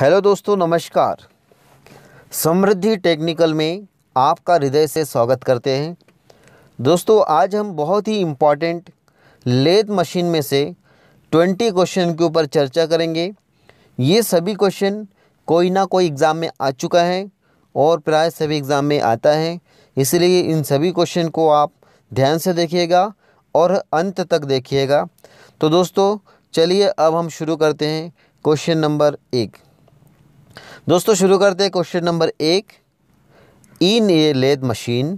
hello दोस्तों नमस्कार समृद्धि technical में आपका हृदय से स्वागत करते हैं दोस्तों आज हम बहुत ही इम्पॉर्टेंट लेथ मशीन में से 20 क्वेश्चन के ऊपर चर्चा करेंगे ये सभी क्वेश्चन कोई ना कोई एग्ज़ाम में आ चुका है और प्राय सभी एग्ज़ाम में आता है इसलिए इन सभी क्वेश्चन को आप ध्यान से देखिएगा और अंत तक देखिएगा तो दोस्तों चलिए अब हम शुरू करते हैं क्वेश्चन नंबर एक दोस्तों शुरू करते हैं क्वेश्चन नंबर एक in a lathe machine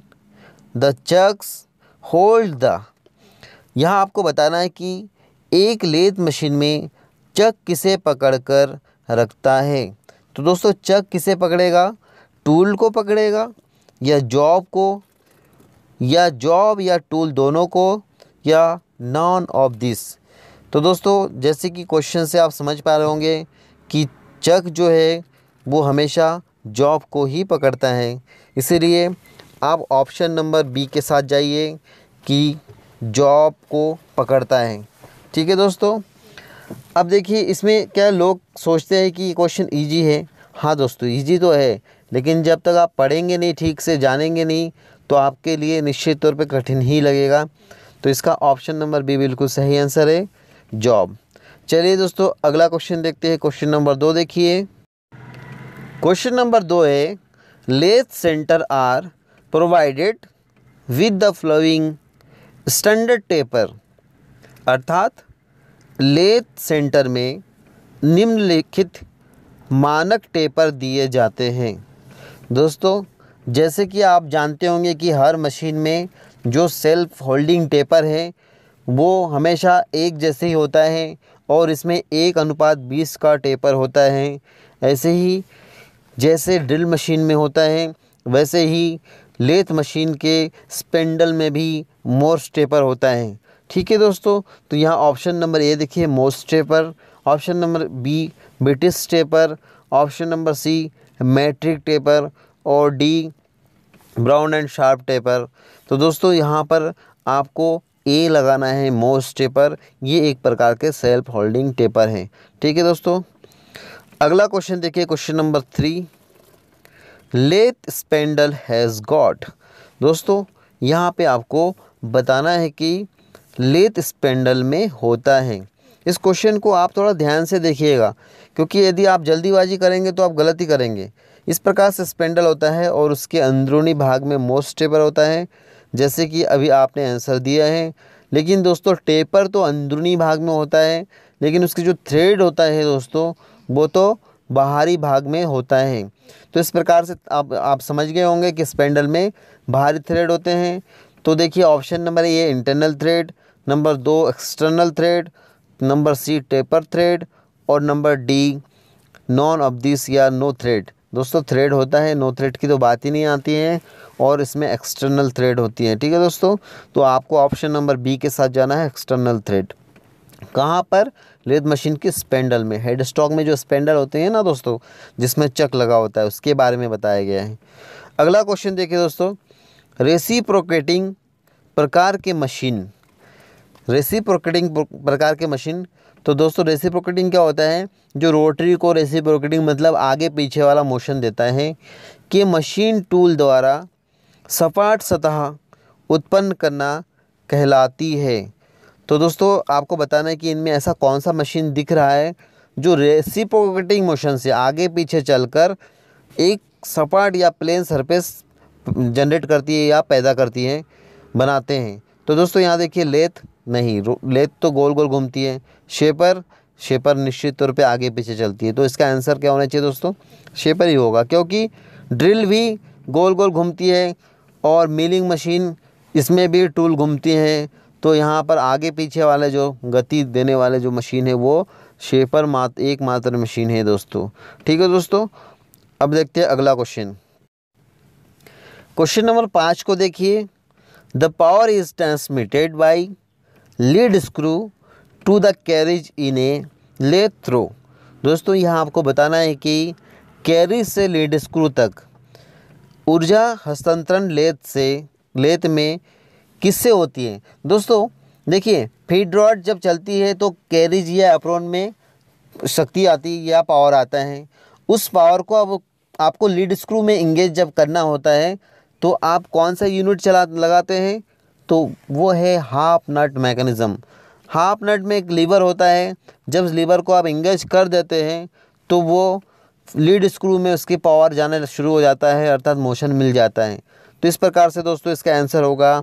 the chucks hold the यहाँ आपको बताना है कि एक लेद मशीन में चक किसे पकड़कर रखता है तो दोस्तों चक किसे पकड़ेगा टूल को पकड़ेगा या जॉब को या जॉब या टूल दोनों को या नॉन ऑफ दिस तो दोस्तों जैसे कि क्वेश्चन से आप समझ पा रहे होंगे कि चक जो है वो हमेशा जॉब को ही पकड़ता है इसीलिए आप ऑप्शन नंबर बी के साथ जाइए कि जॉब को पकड़ता है ठीक है दोस्तों अब देखिए इसमें क्या लोग सोचते हैं कि ये क्वेश्चन इजी है हाँ दोस्तों इजी तो है लेकिन जब तक आप पढ़ेंगे नहीं ठीक से जानेंगे नहीं तो आपके लिए निश्चित तौर पे कठिन ही लगेगा तो इसका ऑप्शन नंबर बी बिल्कुल सही आंसर है जॉब चलिए दोस्तों अगला क्वेश्चन देखते हैं क्वेश्चन नंबर दो देखिए क्वेश्चन नंबर दो है lathe centre are provided with the following standard taper अर्थात लेथ सेंटर में निम्नलिखित मानक टेपर दिए जाते हैं दोस्तों जैसे कि आप जानते होंगे कि हर मशीन में जो सेल्फ होल्डिंग टेपर है वो हमेशा एक जैसे ही होता है और इसमें एक अनुपात बीस का टेपर होता है ऐसे ही जैसे ड्रिल मशीन में होता है वैसे ही लेथ मशीन के स्पेंडल में भी मोर्स टेपर होता है ठीक है दोस्तों तो यहाँ ऑप्शन नंबर ए देखिए Morse taper option number B British taper option number C metric taper और D Brown and Sharp taper तो दोस्तों यहाँ पर आपको ए लगाना है मोस्ट टेपर ये एक प्रकार के सेल्फ होल्डिंग टेपर हैं ठीक है दोस्तों अगला क्वेश्चन देखिए question number three lathe spindle has got दोस्तों यहाँ पे आपको बताना है कि लेथ स्पेंडल में होता है इस क्वेश्चन को आप थोड़ा ध्यान से देखिएगा क्योंकि यदि आप जल्दीबाजी करेंगे तो आप गलती करेंगे इस प्रकार से स्पेंडल होता है और उसके अंदरूनी भाग में मोस्ट टेपर होता है जैसे कि अभी आपने आंसर दिया है लेकिन दोस्तों टेपर तो अंदरूनी भाग में होता है लेकिन उसकी जो थ्रेड होता है दोस्तों वो तो बाहरी भाग में होता है तो इस प्रकार से आप आप समझ गए होंगे कि स्पेंडल में बाहरी थ्रेड होते हैं तो देखिए option number A internal thread number दो external thread number C taper thread और नंबर डी नॉन ऑब्दिस या नो थ्रेड दोस्तों थ्रेड होता है नो थ्रेड की तो बात ही नहीं आती है और इसमें एक्सटर्नल थ्रेड होती है ठीक है दोस्तों तो आपको ऑप्शन नंबर बी के साथ जाना है एक्सटर्नल थ्रेड कहाँ पर लेथ मशीन की स्पेंडल में हेड स्टॉक में जो स्पेंडल होते हैं ना दोस्तों जिसमें चक लगा होता है उसके बारे में बताया गया है अगला क्वेश्चन देखिए दोस्तों रेसिप्रोकेटिंग प्रकार के मशीन रेसिप्रोकेटिंग प्रकार के मशीन तो दोस्तों रेसिप्रोकेटिंग क्या होता है जो रोटरी को रेसिप्रोकेटिंग मतलब आगे पीछे वाला मोशन देता है कि मशीन टूल द्वारा सपाट सतह उत्पन्न करना कहलाती है तो दोस्तों आपको बताना है कि इनमें ऐसा कौन सा मशीन दिख रहा है जो रेसिप्रोकेटिंग मोशन से आगे पीछे चलकर एक सपाट या प्लेन सरफेस जनरेट करती है या पैदा करती है बनाते हैं तो दोस्तों यहाँ देखिए लेथ नहीं लेथ तो गोल गोल घूमती है शेपर शेपर निश्चित तौर पे आगे पीछे चलती है तो इसका आंसर क्या होना चाहिए दोस्तों शेपर ही होगा क्योंकि ड्रिल भी गोल गोल घूमती है और मिलिंग मशीन इसमें भी टूल घूमती हैं तो यहाँ पर आगे पीछे वाले जो गति देने वाले जो मशीन है वो शेपर मात एक मात्र मशीन है दोस्तों ठीक है दोस्तों अब देखते हैं अगला क्वेश्चन क्वेश्चन नंबर पाँच को देखिए the power is transmitted by lead screw to the carriage in a ले थ्रो दोस्तों यहाँ आपको बताना है कि कैरिज से लीड स्क्रू तक ऊर्जा हस्तांतरण लेत से लेत में किससे होती है दोस्तों देखिए फीड रॉड जब चलती है तो कैरिज या अप्रोन में शक्ति आती या पावर आता है उस पावर को अब आपको लीड स्क्रू में इंगेज जब करना होता है तो आप कौन सा यूनिट चला लगाते हैं तो वो है half nut mechanism half nut में एक लीवर होता है जब लीवर को आप इंगेज कर देते हैं तो वो लीड स्क्रू में उसकी पावर जाना शुरू हो जाता है अर्थात मोशन मिल जाता है तो इस प्रकार से दोस्तों इसका आंसर होगा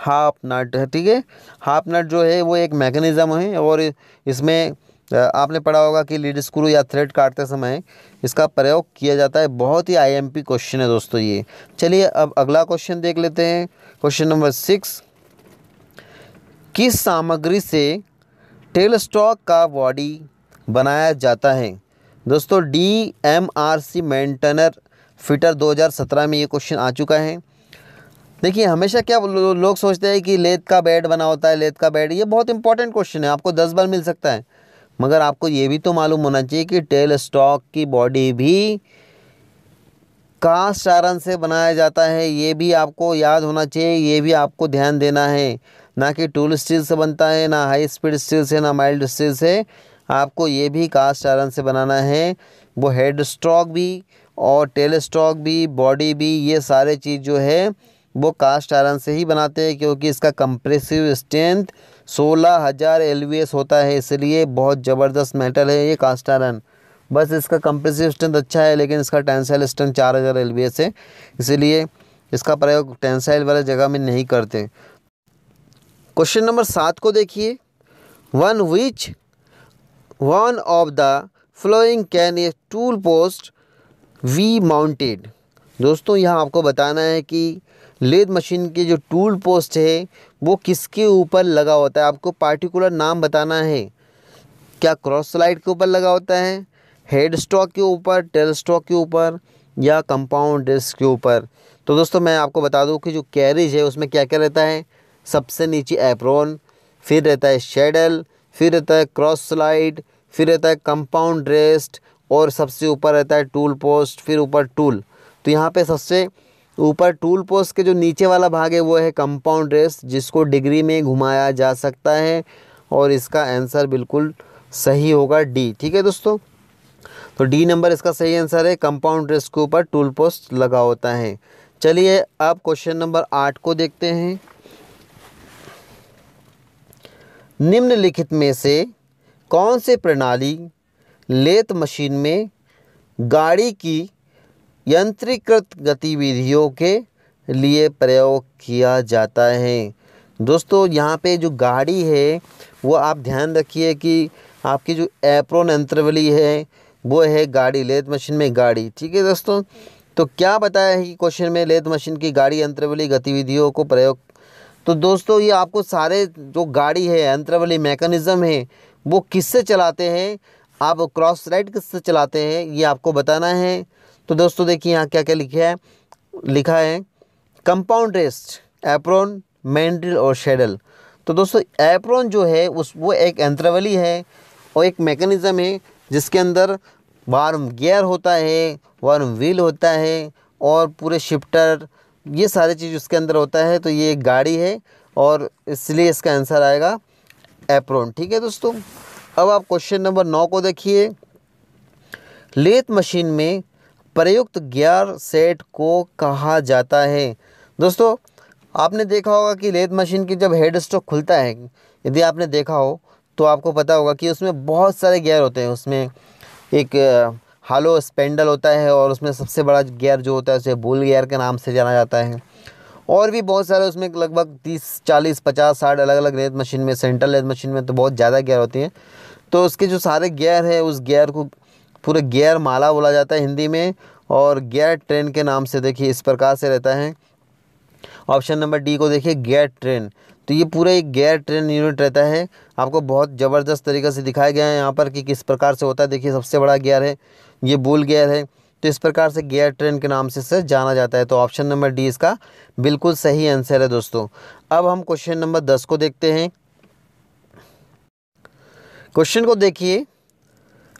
हाफ नट ठीक है हाफ नट जो है वो एक मैकेनिज़्म है और इसमें आपने पढ़ा होगा कि लीड स्क्रू या थ्रेड काटते समय इसका प्रयोग किया जाता है बहुत ही आईएमपी क्वेश्चन है दोस्तों ये चलिए अब अगला क्वेश्चन देख लेते हैं क्वेश्चन नंबर सिक्स किस सामग्री से टेल स्टॉक का बॉडी बनाया जाता है दोस्तों D M R C maintainer fitter 2017 में ये क्वेश्चन आ चुका है देखिए हमेशा क्या लोग सोचते हैं कि लेत का बेड बना होता है लेत का बेड ये बहुत इंपॉर्टेंट क्वेश्चन है आपको दस बार मिल सकता है मगर आपको ये भी तो मालूम होना चाहिए कि टेल स्टॉक की बॉडी भी कास्ट आयरन से बनाया जाता है ये भी आपको याद होना चाहिए ये भी आपको ध्यान देना है ना कि टूल स्टील से बनता है ना हाई स्पीड स्टील से ना माइल्ड स्टील से आपको ये भी कास्ट आयरन से बनाना है वो हेड स्ट्रॉक भी और टेल स्ट्रॉक भी बॉडी भी ये सारे चीज़ जो है वो कास्ट आयरन से ही बनाते हैं क्योंकि इसका कंप्रेसिव स्ट्रेंथ सोलह हज़ार एल होता है इसलिए बहुत ज़बरदस्त मेटल है ये कास्ट आयरन बस इसका कंप्रेसिव स्ट्रेंथ अच्छा है लेकिन इसका टेंसाइल स्ट्रेंथ चार हज़ार एल है इसीलिए इसका प्रयोग टेंसाइल वाले जगह में नहीं करते क्वेश्चन नंबर सात को देखिए one which one of the following can a tool post be mounted दोस्तों यहाँ आपको बताना है कि लेद मशीन के जो टूल पोस्ट है वो किसके ऊपर लगा होता है आपको पार्टिकुलर नाम बताना है क्या क्रॉस स्लाइड के ऊपर लगा होता है हेड स्टॉक के ऊपर टेल स्टॉक के ऊपर या कंपाउंड डिस्क के ऊपर तो दोस्तों मैं आपको बता दूं कि जो कैरेज है उसमें क्या क्या रहता है सबसे नीचे एप्रोन फिर रहता है शेडल फिर रहता है क्रॉस स्लाइड फिर रहता है कंपाउंड रेस्ट और सबसे ऊपर रहता है टूल पोस्ट फिर ऊपर टूल तो यहाँ पे सबसे तो ऊपर टूल पोस्ट के जो नीचे वाला भाग है वो है कंपाउंड रेस जिसको डिग्री में घुमाया जा सकता है और इसका आंसर बिल्कुल सही होगा डी ठीक है दोस्तों तो डी नंबर इसका सही आंसर है कंपाउंड रेस के ऊपर टूल पोस्ट लगा होता है चलिए आप क्वेश्चन नंबर आठ को देखते हैं निम्नलिखित में से कौन से प्रणाली लेत मशीन में गाड़ी की यंत्रीकृत गतिविधियों के लिए प्रयोग किया जाता है दोस्तों यहाँ पे जो गाड़ी है वो आप ध्यान रखिए कि आपकी जो एप्रोन यंत्रवली है वो है गाड़ी लेद मशीन में गाड़ी ठीक है दोस्तों तो क्या बताया है कि क्वेश्चन में लेद मशीन की गाड़ी यंत्रवली गतिविधियों को प्रयोग तो दोस्तों ये आपको सारे जो गाड़ी है यंत्रवली मैकेनिज़्म है वो किससे चलाते हैं आप क्रॉस राइट किससे चलाते हैं ये आपको बताना है तो दोस्तों देखिए यहाँ क्या क्या लिखा है लिखा है कंपाउंड रेस्ट एप्रोन मैंड्रिल और शेडल तो दोस्तों एप्रोन जो है उस वो एक एंत्रवली है और एक मैकेनिज़्म है जिसके अंदर वार्म गियर होता है वार्म व्हील होता है और पूरे शिफ्टर ये सारे चीज़ उसके अंदर होता है तो ये एक गाड़ी है और इसलिए इसका आंसर आएगा एप्रोन ठीक है दोस्तों अब आप क्वेश्चन नंबर नौ को देखिए लेथ मशीन में प्रयुक्त गियर सेट को कहा जाता है दोस्तों आपने देखा होगा कि लेथ मशीन की जब हेड स्ट्रोक खुलता है यदि आपने देखा हो तो आपको पता होगा कि उसमें बहुत सारे गियर होते हैं उसमें एक हालो स्पेंडल होता है और उसमें सबसे बड़ा गियर जो होता है उसे बुल गियर के नाम से जाना जाता है और भी बहुत सारे उसमें लगभग तीस चालीस पचास साठ अलग अलग रेत मशीन में सेंट्रल रेत मशीन में तो बहुत ज़्यादा गियर होती हैं तो उसके जो सारे गियर है उस गियर को पूरे गेयर माला बोला जाता है हिंदी में और गेयर ट्रेन के नाम से देखिए इस प्रकार से रहता है ऑप्शन नंबर डी को देखिए गेयर ट्रेन तो ये पूरा एक गेयर ट्रेन यूनिट रहता है आपको बहुत ज़बरदस्त तरीके से दिखाया गया है यहाँ पर कि किस प्रकार से होता है देखिए सबसे बड़ा गेयर है ये बुल गेयर है तो इस प्रकार से गेयर ट्रेन के नाम से इसे जाना जाता है तो ऑप्शन नंबर डी इसका बिल्कुल सही आंसर है दोस्तों अब हम क्वेश्चन नंबर दस को देखते हैं क्वेश्चन को देखिए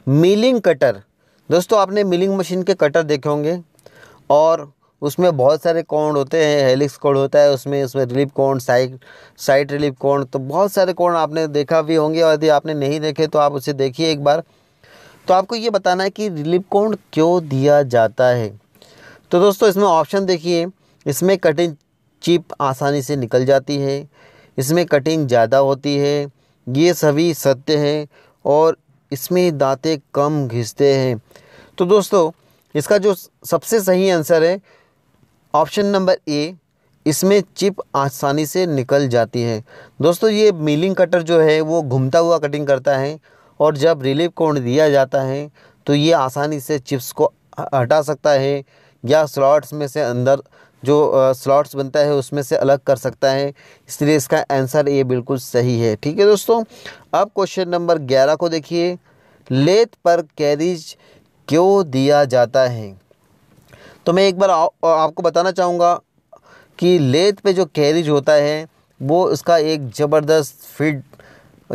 मिलिंग कटर दोस्तों आपने मिलिंग मशीन के कटर देखे होंगे और उसमें बहुत सारे कोण होते हैं हेलिक्स कोण होता है उसमें उसमें रिलीफ कोण साइड साइड रिलीफ कोण तो बहुत सारे कोण आपने देखा भी होंगे और यदि आपने नहीं देखे तो आप उसे देखिए एक बार तो आपको ये बताना है कि रिलीफ कोण क्यों दिया जाता है तो दोस्तों इसमें ऑप्शन देखिए इसमें कटिंग चिप आसानी से निकल जाती है इसमें कटिंग ज़्यादा होती है ये सभी सत्य हैं और इसमें दाँतें कम घिसते हैं तो दोस्तों इसका जो सबसे सही आंसर है ऑप्शन नंबर ए इसमें चिप आसानी से निकल जाती है दोस्तों ये मिलिंग कटर जो है वो घूमता हुआ कटिंग करता है और जब रिलीफ कोण दिया जाता है तो ये आसानी से चिप्स को हटा सकता है या स्लॉट्स में से अंदर जो स्लॉट्स बनता है उसमें से अलग कर सकता है इसलिए इसका आंसर ये बिल्कुल सही है ठीक है दोस्तों अब क्वेश्चन नंबर ग्यारह को देखिए लेथ पर कैरिज क्यों दिया जाता है तो मैं एक बार आ, आपको बताना चाहूँगा कि लेथ पे जो कैरिज होता है वो उसका एक ज़बरदस्त फिट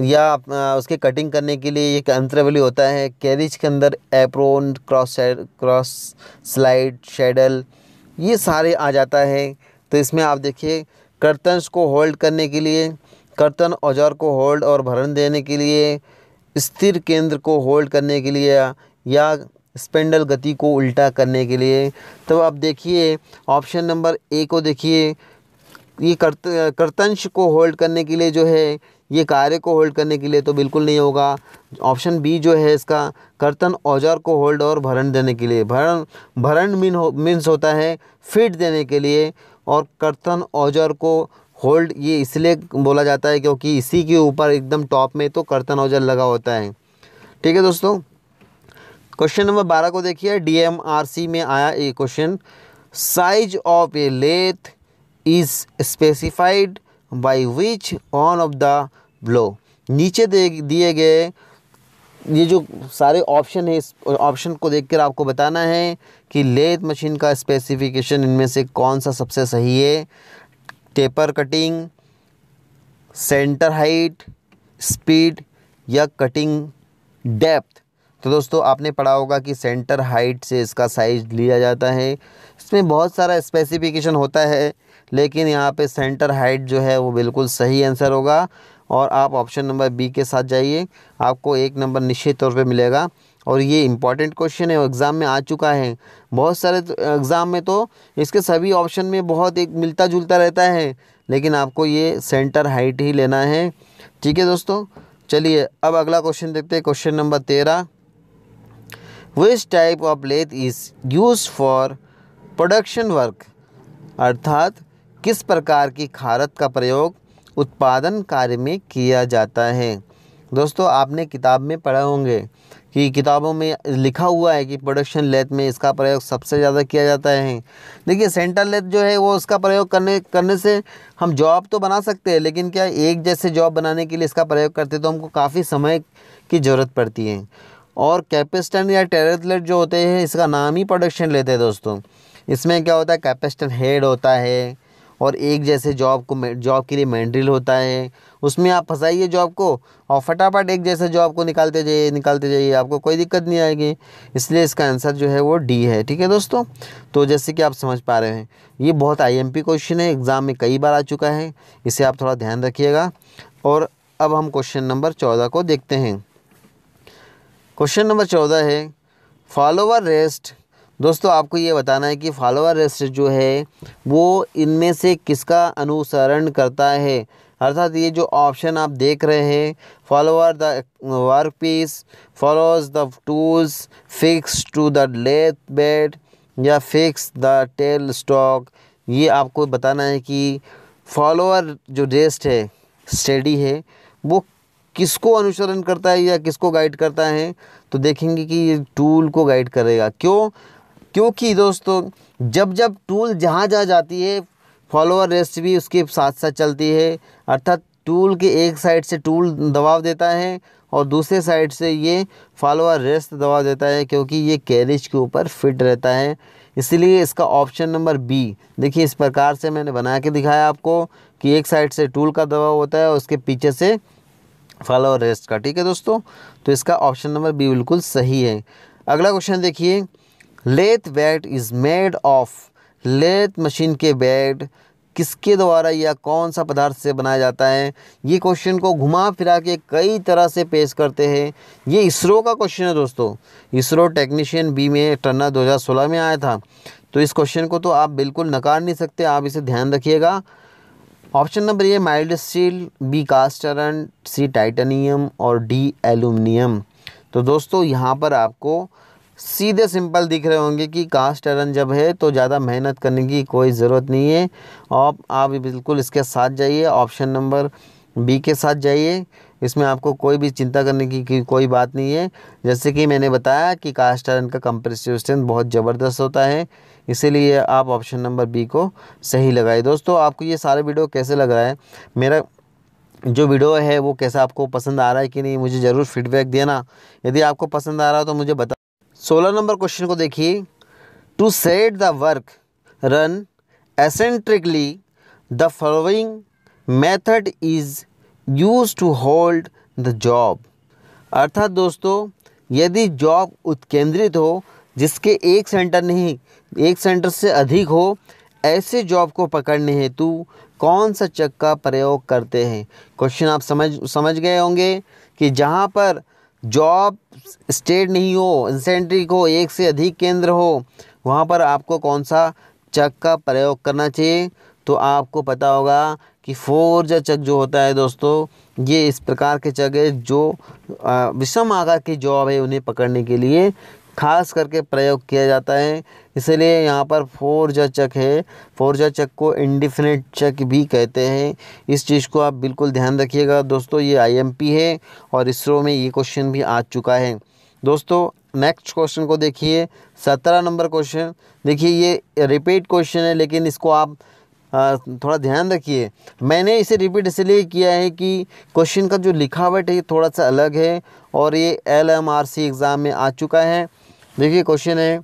या उसके कटिंग करने के लिए एक अंतरवली होता है कैरिज के अंदर apron cross cross slide saddle ये सारे आ जाता है तो इसमें आप देखिए कर्तन्स को होल्ड करने के लिए कर्तन औजार को होल्ड और भरण देने के लिए स्थिर केंद्र को होल्ड करने के लिए या स्पेंडल गति को उल्टा करने के लिए तो आप देखिए ऑप्शन नंबर ए को देखिए ये कर्त कर्तंश को होल्ड करने के लिए जो है ये कार्य को होल्ड करने के लिए तो बिल्कुल नहीं होगा ऑप्शन बी जो है इसका कर्तन औजार को होल्ड और भरण देने के लिए भरण भरण मीन हो मीन्स होता है फिट देने के लिए और कर्तन औजार को होल्ड ये इसलिए बोला जाता है क्योंकि इसी के ऊपर एकदम टॉप में तो कर्तन औजार लगा होता है ठीक है दोस्तों क्वेश्चन नंबर बारह को देखिए डीएमआरसी में आया ये question size of a lathe is specified by which one of the low नीचे दे दिए गए ये जो सारे ऑप्शन है इस ऑप्शन को देखकर आपको बताना है कि लेथ मशीन का स्पेसिफिकेशन इनमें से कौन सा सबसे सही है taper cutting centre height speed या कटिंग डेप्थ तो दोस्तों आपने पढ़ा होगा कि सेंटर हाइट से इसका साइज लिया जाता है इसमें बहुत सारा स्पेसिफिकेशन होता है लेकिन यहाँ पे सेंटर हाइट जो है वो बिल्कुल सही आंसर होगा और आप ऑप्शन नंबर बी के साथ जाइए आपको एक नंबर निश्चित तौर पे मिलेगा और ये इंपॉर्टेंट क्वेश्चन है एग्ज़ाम में आ चुका है बहुत सारे एग्ज़ाम तो, में तो इसके सभी ऑप्शन में बहुत एक मिलता जुलता रहता है लेकिन आपको ये सेंटर हाइट ही लेना है ठीक है दोस्तों चलिए अब अगला क्वेश्चन देखते हैं क्वेश्चन नंबर तेरह which type of lathe is use for production work अर्थात किस प्रकार की खारत का प्रयोग उत्पादन कार्य में किया जाता है दोस्तों आपने किताब में पढ़ा होंगे कि किताबों में लिखा हुआ है कि प्रोडक्शन लेथ में इसका प्रयोग सबसे ज़्यादा किया जाता है देखिए सेंटर लेथ जो है वो उसका प्रयोग करने करने से हम जॉब तो बना सकते हैं लेकिन क्या एक जैसे जॉब बनाने के लिए इसका प्रयोग करते तो हमको काफ़ी समय की ज़रूरत पड़ती है और कैपेस्टन या टेरेथलेट जो होते हैं इसका नाम ही प्रोडक्शन लेते हैं दोस्तों इसमें क्या होता है कैपेस्टन हेड होता है और एक जैसे जॉब को जॉब के लिए मैंड्रिल होता है उसमें आप फंसाइए जॉब को और फटाफट एक जैसे जॉब को निकालते जाइए निकालते जाइए आपको कोई दिक्कत नहीं आएगी इसलिए इसका आंसर जो है वो डी है ठीक है दोस्तों तो जैसे कि आप समझ पा रहे हैं ये बहुत आईएमपी क्वेश्चन है एग्ज़ाम में कई बार आ चुका है इसे आप थोड़ा ध्यान रखिएगा और अब हम क्वेश्चन नंबर चौदह को देखते हैं क्वेश्चन नंबर चौदह है फॉलोवर रेस्ट दोस्तों आपको ये बताना है कि फॉलोअर लिस्ट जो है वो इनमें से किसका अनुसरण करता है अर्थात ये जो ऑप्शन आप देख रहे हैं follower the work piece follows the tools fix to the lathe bed या फिक्स द टेल स्टॉक ये आपको बताना है कि फॉलोअर जो रेस्ट है स्टडी है वो किसको अनुसरण करता है या किसको गाइड करता है तो देखेंगे कि ये टूल को गाइड करेगा क्यों क्योंकि दोस्तों जब जब टूल जहाँ जहाँ जाती है फॉलोअर रेसिपी उसके साथ साथ चलती है अर्थात टूल के एक साइड से टूल दबाव देता है और दूसरे साइड से ये फॉलोअर रेस्ट दबाव देता है क्योंकि ये कैरिज के ऊपर फिट रहता है इसलिए इसका ऑप्शन नंबर बी देखिए इस प्रकार से मैंने बना के दिखाया आपको कि एक साइड से टूल का दबाव होता है और उसके पीछे से फॉलोअर रेस्ट का ठीक है दोस्तों तो इसका ऑप्शन नंबर बी बिल्कुल सही है अगला क्वेश्चन देखिए lathe bed is made of lathe machine के बेड किसके द्वारा या कौन सा पदार्थ से बनाया जाता है ये क्वेश्चन को घुमा फिरा के कई तरह से पेश करते हैं ये इसरो का क्वेश्चन है दोस्तों इसरो टेक्नीशियन बी में टन्ना 2016 में आया था तो इस क्वेश्चन को तो आप बिल्कुल नकार नहीं सकते आप इसे ध्यान रखिएगा ऑप्शन नंबर ये mild steel B cast iron C titanium और डी एल्यूमिनियम तो दोस्तों यहाँ पर आपको सीधे सिंपल दिख रहे होंगे कि कास्ट आयरन जब है तो ज़्यादा मेहनत करने की कोई ज़रूरत नहीं है और आप बिल्कुल इसके साथ जाइए ऑप्शन नंबर बी के साथ जाइए इसमें आपको कोई भी चिंता करने की, की कोई बात नहीं है जैसे कि मैंने बताया कि कास्ट आयरन का कंप्रेसिव स्ट्रेंथ बहुत ज़बरदस्त होता है इसीलिए आप ऑप्शन नंबर बी को सही लगाए दोस्तों आपको ये सारे वीडियो कैसे लग रहा है मेरा जो वीडियो है वो कैसा आपको पसंद आ रहा है कि नहीं मुझे ज़रूर फीडबैक देना यदि आपको पसंद आ रहा हो तो मुझे बता सोलह नंबर क्वेश्चन को देखिए to set the work run eccentrically the following method is use to hold the job अर्थात दोस्तों यदि जॉब उत्केंद्रित हो जिसके एक सेंटर नहीं एक सेंटर से अधिक हो ऐसे जॉब को पकड़ने हेतु कौन सा चक का प्रयोग करते हैं क्वेश्चन आप समझ समझ गए होंगे कि जहाँ पर जॉब स्टेट नहीं हो इंसेंट्रिक हो एक से अधिक केंद्र हो वहाँ पर आपको कौन सा चक का प्रयोग करना चाहिए तो आपको पता होगा कि फोर जो चक जो होता है दोस्तों ये इस प्रकार के चक है जो विषम आकार की जॉब है उन्हें पकड़ने के लिए खास करके प्रयोग किया जाता है इसलिए यहाँ पर फोर जा चक है फोर जा चक को इंडिफिनिट चक भी कहते हैं इस चीज़ को आप बिल्कुल ध्यान रखिएगा दोस्तों ये आईएमपी है और इसरो में ये क्वेश्चन भी आ चुका है दोस्तों नेक्स्ट क्वेश्चन को देखिए सत्रह नंबर क्वेश्चन देखिए ये रिपीट क्वेश्चन है लेकिन इसको आप थोड़ा ध्यान रखिए मैंने इसे रिपीट इसलिए किया है कि क्वेश्चन का जो लिखावट है ये थोड़ा सा अलग है और ये L M R C exam में आ चुका है देखिए क्वेश्चन है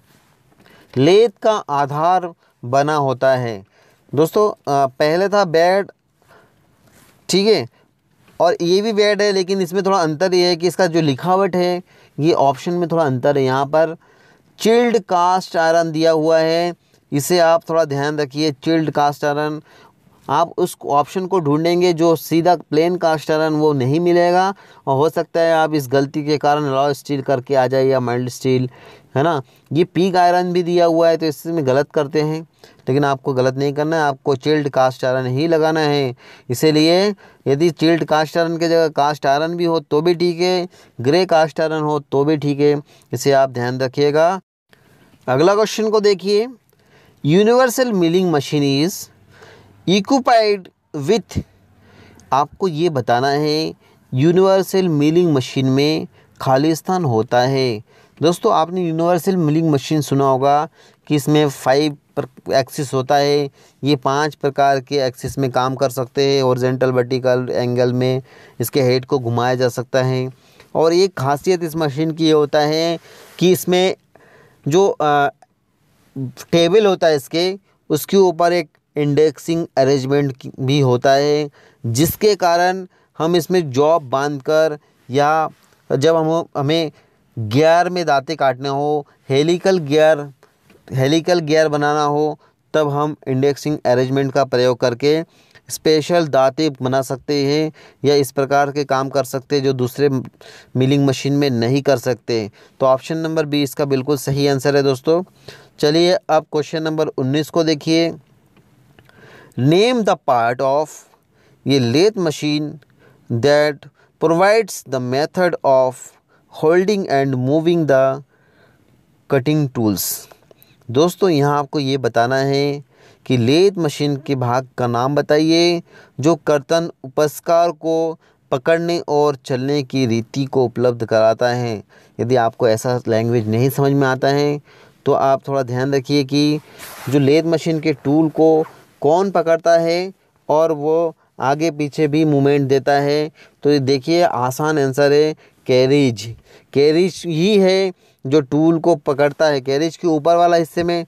लेत का आधार बना होता है दोस्तों पहले था बेड ठीक है और ये भी बेड है लेकिन इसमें थोड़ा अंतर ये है कि इसका जो लिखावट है ये ऑप्शन में थोड़ा अंतर है यहाँ पर चिल्ड कास्ट आयरन दिया हुआ है इसे आप थोड़ा ध्यान रखिए चिल्ड कास्ट आयरन आप उस ऑप्शन को ढूंढेंगे जो सीधा प्लेन कास्ट आयरन वो नहीं मिलेगा और हो सकता है आप इस गलती के कारण लॉ स्टील करके आ जाइए या माइल्ड स्टील है ना ये पीक आयरन भी दिया हुआ है तो इसमें गलत करते हैं लेकिन आपको गलत नहीं करना है आपको चिल्ड कास्ट आयरन ही लगाना है इसीलिए यदि चिल्ड कास्ट आयरन की जगह कास्ट आयरन भी हो तो भी ठीक है ग्रे कास्ट आयरन हो तो भी ठीक है इसे आप ध्यान रखिएगा अगला क्वेश्चन को देखिए universal milling machine is equipped with आपको ये बताना है यूनिवर्सल मिलिंग मशीन में खालिस्तान होता है दोस्तों आपने यूनिवर्सल मिलिंग मशीन सुना होगा कि इसमें फाइव एक्सिस होता है ये पांच प्रकार के एक्सिस में काम कर सकते हैं ओरिजेंटल वर्टिकल एंगल में इसके हेड को घुमाया जा सकता है और एक खासियत इस मशीन की ये होता है कि इसमें जो आ, टेबल होता है इसके उसके ऊपर एक इंडेक्सिंग अरेंजमेंट भी होता है जिसके कारण हम इसमें जॉब बांधकर या जब हम हमें गियर में दांते काटने हो हेलिकल गियर हेलिकल गियर बनाना हो तब हम इंडेक्सिंग अरेंजमेंट का प्रयोग करके स्पेशल दांते बना सकते हैं या इस प्रकार के काम कर सकते हैं जो दूसरे मिलिंग मशीन में नहीं कर सकते तो ऑप्शन नंबर बी इसका बिल्कुल सही आंसर है दोस्तों चलिए अब क्वेश्चन नंबर उन्नीस को देखिए नेम द पार्ट ऑफ ये lathe machine that provides the method of holding and moving the cutting tools दोस्तों यहाँ आपको ये बताना है कि लेथ मशीन के भाग का नाम बताइए जो कर्तन उपस्कार को पकड़ने और चलने की रीति को उपलब्ध कराता है यदि आपको ऐसा लैंग्वेज नहीं समझ में आता है तो आप थोड़ा ध्यान रखिए कि जो लेथ मशीन के टूल को कौन पकड़ता है और वो आगे पीछे भी मूवमेंट देता है तो ये देखिए आसान आंसर है कैरिज कैरिज ही है जो टूल को पकड़ता है कैरिज के ऊपर वाला हिस्से में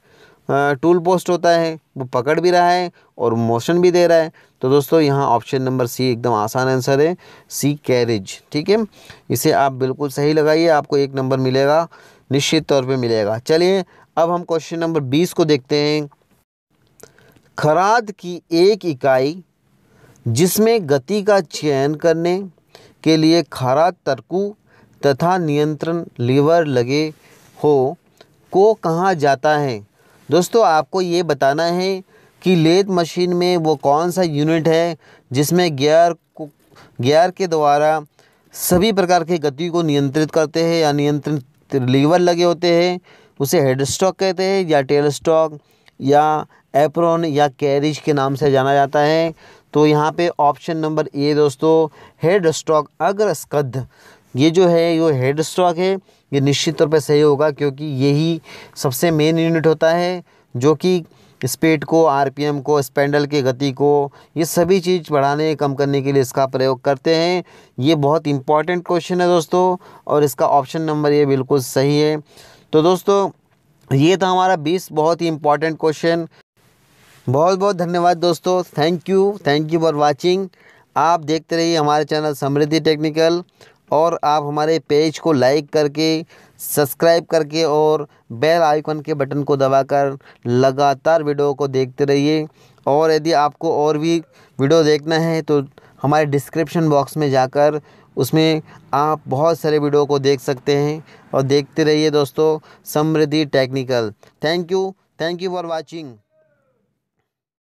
टूल पोस्ट होता है वो पकड़ भी रहा है और मोशन भी दे रहा है तो दोस्तों यहाँ ऑप्शन नंबर सी एकदम आसान आंसर है सी कैरिज ठीक है इसे आप बिल्कुल सही लगाइए आपको एक नंबर मिलेगा निश्चित तौर पे मिलेगा चलिए अब हम क्वेश्चन नंबर बीस को देखते हैं खराद की एक इकाई जिसमें गति का चयन करने के लिए खराद तर्कु तथा नियंत्रण लीवर लगे हो को कहा जाता है दोस्तों आपको ये बताना है कि लेथ मशीन में वो कौन सा यूनिट है जिसमें गियर को गियर के द्वारा सभी प्रकार के गति को नियंत्रित करते हैं या नियंत्रित लीवर लगे होते हैं उसे हेड स्टॉक कहते हैं या टेल स्टॉक या एप्रॉन या कैरिज के नाम से जाना जाता है तो यहाँ पे ऑप्शन नंबर ए दोस्तों हेड स्टॉक अग्र स्कद ये जो है ये हेड स्टॉक है ये निश्चित तौर पर सही होगा क्योंकि यही सबसे मेन यूनिट होता है जो कि स्पीड को आरपीएम को स्पेंडल की गति को ये सभी चीज़ बढ़ाने कम करने के लिए इसका प्रयोग करते हैं ये बहुत इंपॉर्टेंट क्वेश्चन है दोस्तों और इसका ऑप्शन नंबर ये बिल्कुल सही है तो दोस्तों ये था हमारा बीस बहुत ही इंपॉर्टेंट क्वेश्चन बहुत बहुत धन्यवाद दोस्तों thank you thank you for watching आप देखते रहिए हमारे चैनल समृद्धि टेक्निकल और आप हमारे पेज को लाइक करके सब्सक्राइब करके और बेल आइकन के बटन को दबाकर लगातार वीडियो को देखते रहिए और यदि आपको और भी वीडियो देखना है तो हमारे डिस्क्रिप्शन बॉक्स में जाकर उसमें आप बहुत सारे वीडियो को देख सकते हैं और देखते रहिए दोस्तों Samriddhi technical thank you thank you for watching